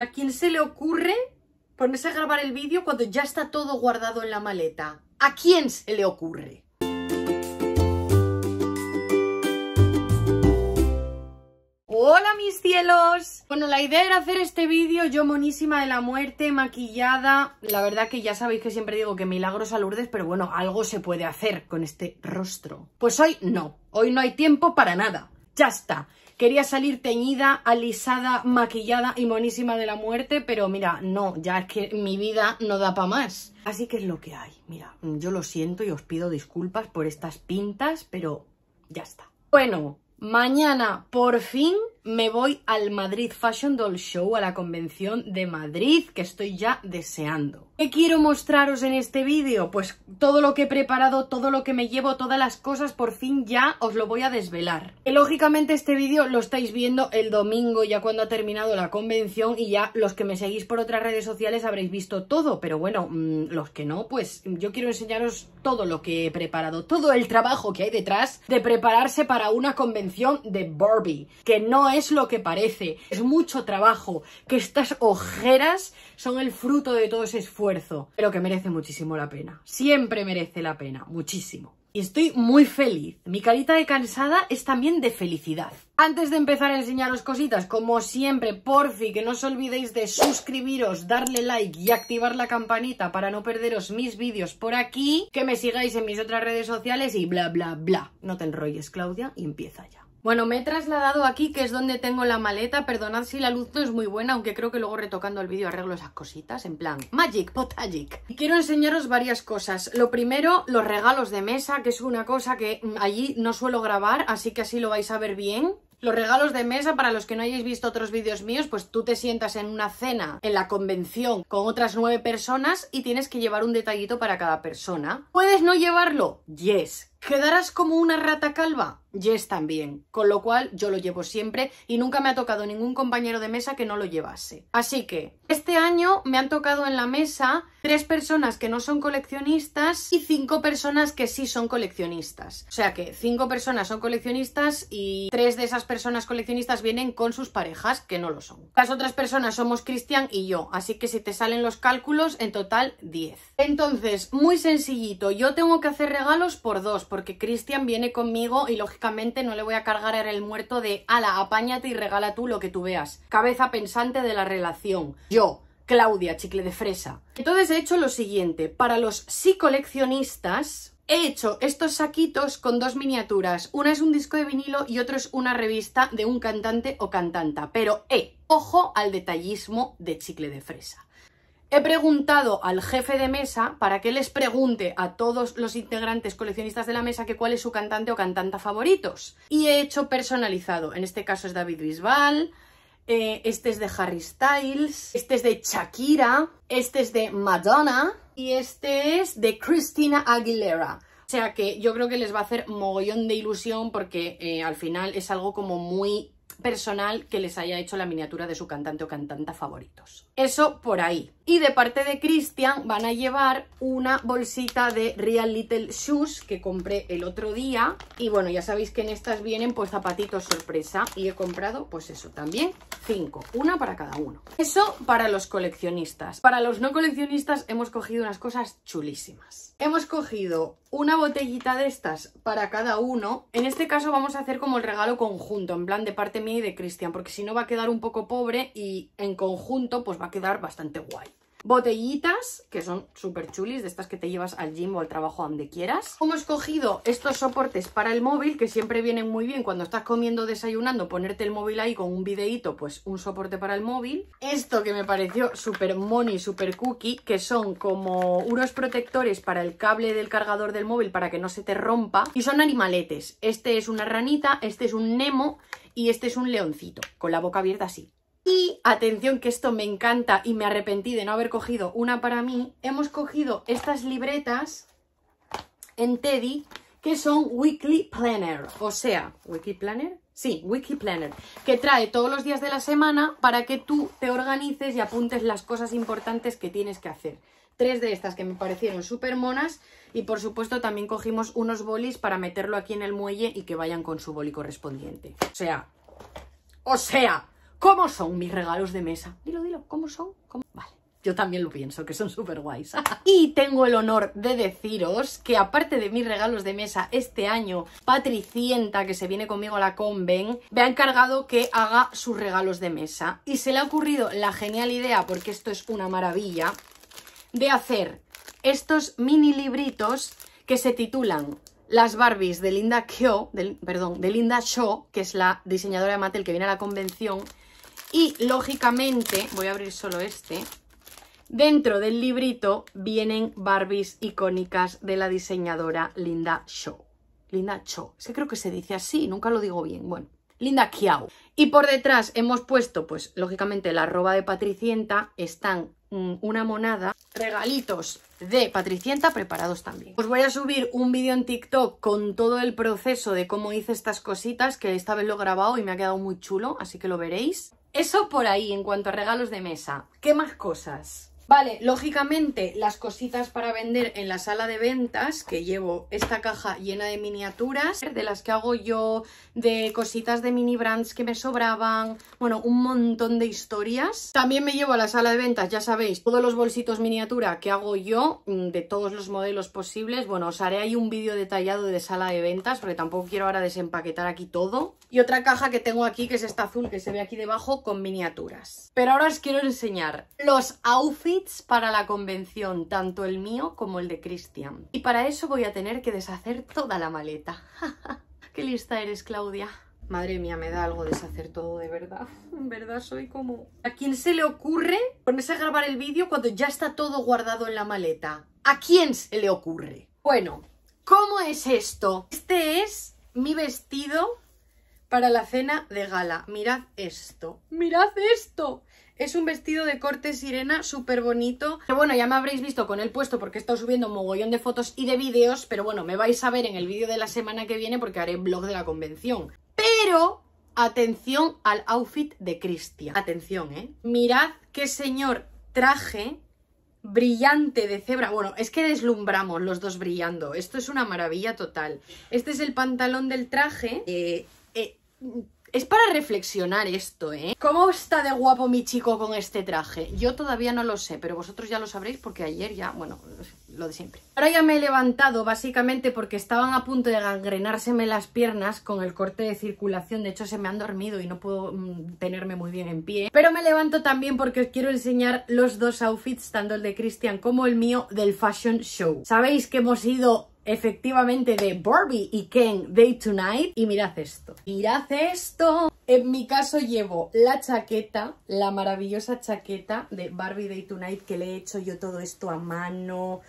¿A quién se le ocurre ponerse a grabar el vídeo cuando ya está todo guardado en la maleta? ¿A quién se le ocurre? ¡Hola mis cielos! Bueno, la idea era hacer este vídeo yo monísima de la muerte, maquillada... La verdad que ya sabéis que siempre digo que milagros a Lourdes, pero bueno, algo se puede hacer con este rostro. Pues hoy no, hoy no hay tiempo para nada. Ya está. Quería salir teñida, alisada, maquillada y monísima de la muerte, pero mira, no, ya es que mi vida no da para más. Así que es lo que hay. Mira, yo lo siento y os pido disculpas por estas pintas, pero ya está. Bueno, mañana por fin me voy al Madrid Fashion Doll Show, a la convención de Madrid, que estoy ya deseando. ¿Qué quiero mostraros en este vídeo? Pues todo lo que he preparado, todo lo que me llevo, todas las cosas, por fin ya os lo voy a desvelar. Eh, lógicamente este vídeo lo estáis viendo el domingo, ya cuando ha terminado la convención y ya los que me seguís por otras redes sociales habréis visto todo, pero bueno, mm, los que no, pues yo quiero enseñaros todo lo que he preparado, todo el trabajo que hay detrás de prepararse para una convención de Barbie, que no es es lo que parece, es mucho trabajo, que estas ojeras son el fruto de todo ese esfuerzo, pero que merece muchísimo la pena, siempre merece la pena, muchísimo. Y estoy muy feliz. Mi carita de cansada es también de felicidad. Antes de empezar a enseñaros cositas, como siempre, porfi, que no os olvidéis de suscribiros, darle like y activar la campanita para no perderos mis vídeos por aquí, que me sigáis en mis otras redes sociales y bla, bla, bla. No te enrolles, Claudia, y empieza ya. Bueno, me he trasladado aquí, que es donde tengo la maleta. Perdonad si la luz no es muy buena, aunque creo que luego retocando el vídeo arreglo esas cositas. En plan, magic, potagic. Quiero enseñaros varias cosas. Lo primero, los regalos de mesa, que es una cosa que mm, allí no suelo grabar, así que así lo vais a ver bien. Los regalos de mesa, para los que no hayáis visto otros vídeos míos, pues tú te sientas en una cena, en la convención, con otras nueve personas y tienes que llevar un detallito para cada persona. ¿Puedes no llevarlo? Yes. ¿Quedarás como una rata calva? Jess también, con lo cual yo lo llevo siempre y nunca me ha tocado ningún compañero de mesa que no lo llevase. Así que este año me han tocado en la mesa tres personas que no son coleccionistas y cinco personas que sí son coleccionistas. O sea que cinco personas son coleccionistas y tres de esas personas coleccionistas vienen con sus parejas que no lo son. Las otras personas somos Cristian y yo, así que si te salen los cálculos, en total 10. Entonces, muy sencillito, yo tengo que hacer regalos por dos porque Cristian viene conmigo y lógicamente no le voy a cargar el muerto de ala, apáñate y regala tú lo que tú veas. Cabeza pensante de la relación. Yo, Claudia, chicle de fresa. Entonces he hecho lo siguiente, para los sí coleccionistas he hecho estos saquitos con dos miniaturas, una es un disco de vinilo y otro es una revista de un cantante o cantanta, pero eh, ojo al detallismo de chicle de fresa. He preguntado al jefe de mesa para que les pregunte a todos los integrantes coleccionistas de la mesa que cuál es su cantante o cantanta favoritos. Y he hecho personalizado. En este caso es David Bisbal, eh, este es de Harry Styles, este es de Shakira, este es de Madonna y este es de Christina Aguilera. O sea que yo creo que les va a hacer mogollón de ilusión porque eh, al final es algo como muy personal que les haya hecho la miniatura de su cantante o cantanta favoritos. Eso por ahí. Y de parte de Christian van a llevar una bolsita de Real Little Shoes que compré el otro día. Y bueno, ya sabéis que en estas vienen pues zapatitos sorpresa. Y he comprado pues eso también, cinco, una para cada uno. Eso para los coleccionistas. Para los no coleccionistas hemos cogido unas cosas chulísimas. Hemos cogido una botellita de estas para cada uno. En este caso vamos a hacer como el regalo conjunto, en plan de parte de Cristian, porque si no va a quedar un poco pobre y en conjunto pues va a quedar bastante guay. Botellitas, que son súper chulis, de estas que te llevas al gym o al trabajo donde quieras. Hemos cogido estos soportes para el móvil, que siempre vienen muy bien cuando estás comiendo desayunando, ponerte el móvil ahí con un videíto, pues un soporte para el móvil. Esto que me pareció súper money, súper cookie, que son como unos protectores para el cable del cargador del móvil para que no se te rompa. Y son animaletes. Este es una ranita, este es un Nemo y este es un leoncito, con la boca abierta así. Y atención que esto me encanta y me arrepentí de no haber cogido una para mí, hemos cogido estas libretas en Teddy que son Weekly Planner, o sea, Weekly Planner, Sí, Wiki Planner, que trae todos los días de la semana para que tú te organices y apuntes las cosas importantes que tienes que hacer. Tres de estas que me parecieron súper monas y por supuesto también cogimos unos bolis para meterlo aquí en el muelle y que vayan con su boli correspondiente. O sea, o sea, ¿cómo son mis regalos de mesa? Dilo, dilo, ¿cómo son? ¿Cómo? Vale. Yo también lo pienso, que son súper guays. y tengo el honor de deciros que aparte de mis regalos de mesa este año, Patricienta, que se viene conmigo a la Conven, me ha encargado que haga sus regalos de mesa. Y se le ha ocurrido la genial idea, porque esto es una maravilla, de hacer estos mini libritos que se titulan las Barbies de Linda Kyo, perdón, de Linda Cho que es la diseñadora de Mattel que viene a la convención. Y lógicamente, voy a abrir solo este, Dentro del librito vienen Barbies icónicas de la diseñadora Linda Shaw. Linda Cho, es que creo que se dice así, nunca lo digo bien, bueno, Linda Kiao. Y por detrás hemos puesto, pues lógicamente la arroba de Patricienta, están mm, una monada, regalitos de Patricienta preparados también. Os voy a subir un vídeo en TikTok con todo el proceso de cómo hice estas cositas, que esta vez lo he grabado y me ha quedado muy chulo, así que lo veréis. Eso por ahí en cuanto a regalos de mesa. ¿Qué más cosas? Vale, lógicamente las cositas para vender en la sala de ventas, que llevo esta caja llena de miniaturas, de las que hago yo, de cositas de mini brands que me sobraban, bueno, un montón de historias. También me llevo a la sala de ventas, ya sabéis, todos los bolsitos miniatura que hago yo, mm, de todos los modelos posibles. Bueno, os haré ahí un vídeo detallado de sala de ventas, porque tampoco quiero ahora desempaquetar aquí todo. Y otra caja que tengo aquí, que es esta azul que se ve aquí debajo, con miniaturas. Pero ahora os quiero enseñar los outfits para la convención, tanto el mío como el de Christian. Y para eso voy a tener que deshacer toda la maleta. ¡Qué lista eres, Claudia! Madre mía, me da algo deshacer todo de verdad. En verdad soy como... ¿A quién se le ocurre ponerse a grabar el vídeo cuando ya está todo guardado en la maleta? ¿A quién se le ocurre? Bueno, ¿cómo es esto? Este es mi vestido para la cena de gala. Mirad esto, mirad esto. Es un vestido de corte sirena súper bonito. Pero bueno, ya me habréis visto con el puesto porque he estado subiendo mogollón de fotos y de vídeos. Pero bueno, me vais a ver en el vídeo de la semana que viene porque haré blog de la convención. Pero atención al outfit de Cristian. Atención, ¿eh? Mirad qué señor traje brillante de cebra. Bueno, es que deslumbramos los dos brillando. Esto es una maravilla total. Este es el pantalón del traje. Eh, eh, es para reflexionar esto, ¿eh? ¿Cómo está de guapo mi chico con este traje? Yo todavía no lo sé, pero vosotros ya lo sabréis porque ayer ya, bueno, lo de siempre. Ahora ya me he levantado básicamente porque estaban a punto de gangrenárseme las piernas con el corte de circulación. De hecho, se me han dormido y no puedo mm, tenerme muy bien en pie. Pero me levanto también porque os quiero enseñar los dos outfits, tanto el de Christian como el mío, del Fashion Show. Sabéis que hemos ido efectivamente de Barbie y Ken Day Tonight. Y mirad esto, mirad esto. En mi caso llevo la chaqueta, la maravillosa chaqueta de Barbie Day Tonight que le he hecho yo todo esto a mano,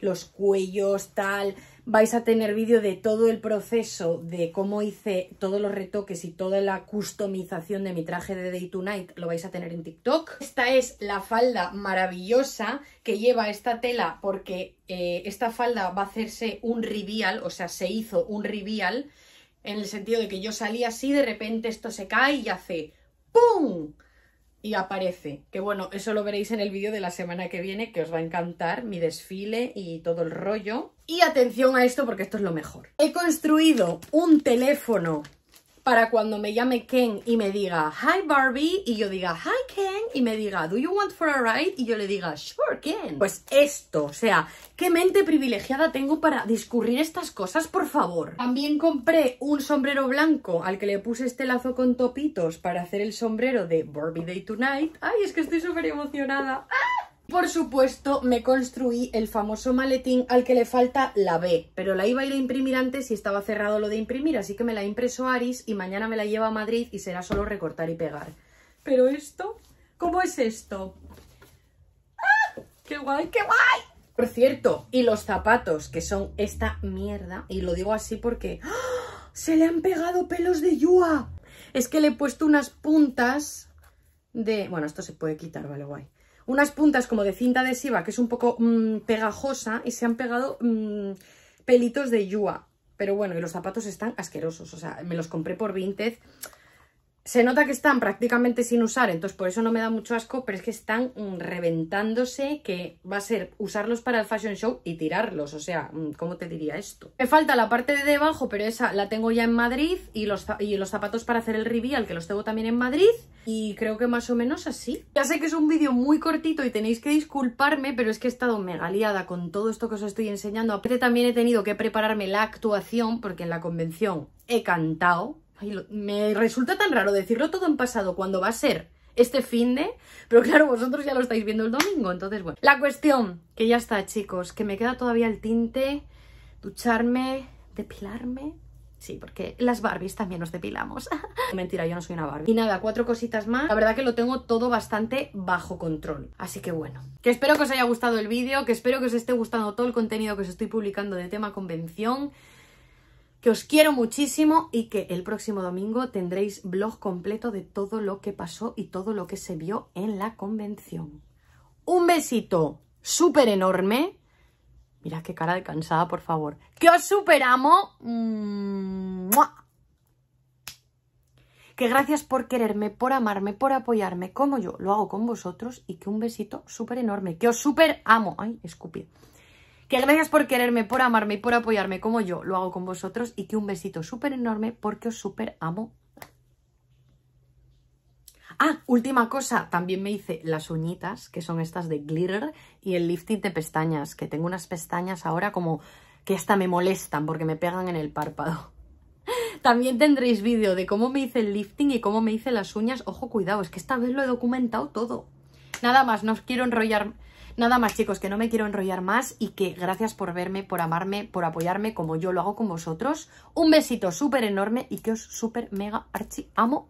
los cuellos, tal. Vais a tener vídeo de todo el proceso, de cómo hice todos los retoques y toda la customización de mi traje de Day to Night, lo vais a tener en TikTok. Esta es la falda maravillosa que lleva esta tela porque eh, esta falda va a hacerse un reveal, o sea, se hizo un reveal en el sentido de que yo salí así, de repente esto se cae y hace ¡pum! y aparece. Que bueno, eso lo veréis en el vídeo de la semana que viene, que os va a encantar mi desfile y todo el rollo. Y atención a esto porque esto es lo mejor. He construido un teléfono para cuando me llame Ken y me diga, hi Barbie, y yo diga, hi Ken, y me diga, do you want for a ride? Y yo le diga, sure Ken. Pues esto, o sea, qué mente privilegiada tengo para discurrir estas cosas, por favor. También compré un sombrero blanco al que le puse este lazo con topitos para hacer el sombrero de Barbie Day Tonight. Ay, es que estoy súper emocionada. ¡Ah! Por supuesto, me construí el famoso maletín al que le falta la B, pero la iba a ir a imprimir antes y estaba cerrado lo de imprimir, así que me la impreso Aris y mañana me la lleva a Madrid y será solo recortar y pegar. Pero esto, ¿cómo es esto? ¡Ah! ¡Qué guay, qué guay! Por cierto, y los zapatos, que son esta mierda, y lo digo así porque... ¡ah! ¡Se le han pegado pelos de yua! Es que le he puesto unas puntas de... Bueno, esto se puede quitar, vale, guay unas puntas como de cinta adhesiva que es un poco mm, pegajosa y se han pegado mm, pelitos de yua. Pero bueno, y los zapatos están asquerosos, o sea, me los compré por Vinted se nota que están prácticamente sin usar, entonces por eso no me da mucho asco, pero es que están mm, reventándose, que va a ser usarlos para el fashion show y tirarlos, o sea, mm, ¿cómo te diría esto? Me falta la parte de debajo, pero esa la tengo ya en Madrid, y los, y los zapatos para hacer el reveal, que los tengo también en Madrid, y creo que más o menos así. Ya sé que es un vídeo muy cortito y tenéis que disculparme, pero es que he estado mega con todo esto que os estoy enseñando. Aparte también he tenido que prepararme la actuación, porque en la convención he cantado, me resulta tan raro decirlo todo en pasado cuando va a ser este fin de, pero claro, vosotros ya lo estáis viendo el domingo, entonces bueno. La cuestión, que ya está chicos, que me queda todavía el tinte, ducharme, depilarme, Sí, porque las Barbies también nos depilamos. Mentira, yo no soy una Barbie. Y nada, cuatro cositas más. La verdad que lo tengo todo bastante bajo control. Así que bueno. Que espero que os haya gustado el vídeo, que espero que os esté gustando todo el contenido que os estoy publicando de tema convención que os quiero muchísimo y que el próximo domingo tendréis blog completo de todo lo que pasó y todo lo que se vio en la convención. Un besito súper enorme. Mirad qué cara de cansada, por favor. Que os superamos. Mm, amo. Que gracias por quererme, por amarme, por apoyarme, como yo lo hago con vosotros y que un besito súper enorme. Que os super amo. Ay, escupí. Que gracias por quererme, por amarme y por apoyarme como yo lo hago con vosotros. Y que un besito súper enorme porque os súper amo. Ah, última cosa, también me hice las uñitas, que son estas de glitter, y el lifting de pestañas, que tengo unas pestañas ahora como que hasta me molestan porque me pegan en el párpado. También tendréis vídeo de cómo me hice el lifting y cómo me hice las uñas. Ojo, cuidado, es que esta vez lo he documentado todo. Nada más, no os quiero enrollar Nada más chicos, que no me quiero enrollar más y que gracias por verme, por amarme, por apoyarme como yo lo hago con vosotros. Un besito súper enorme y que os súper mega archi amo.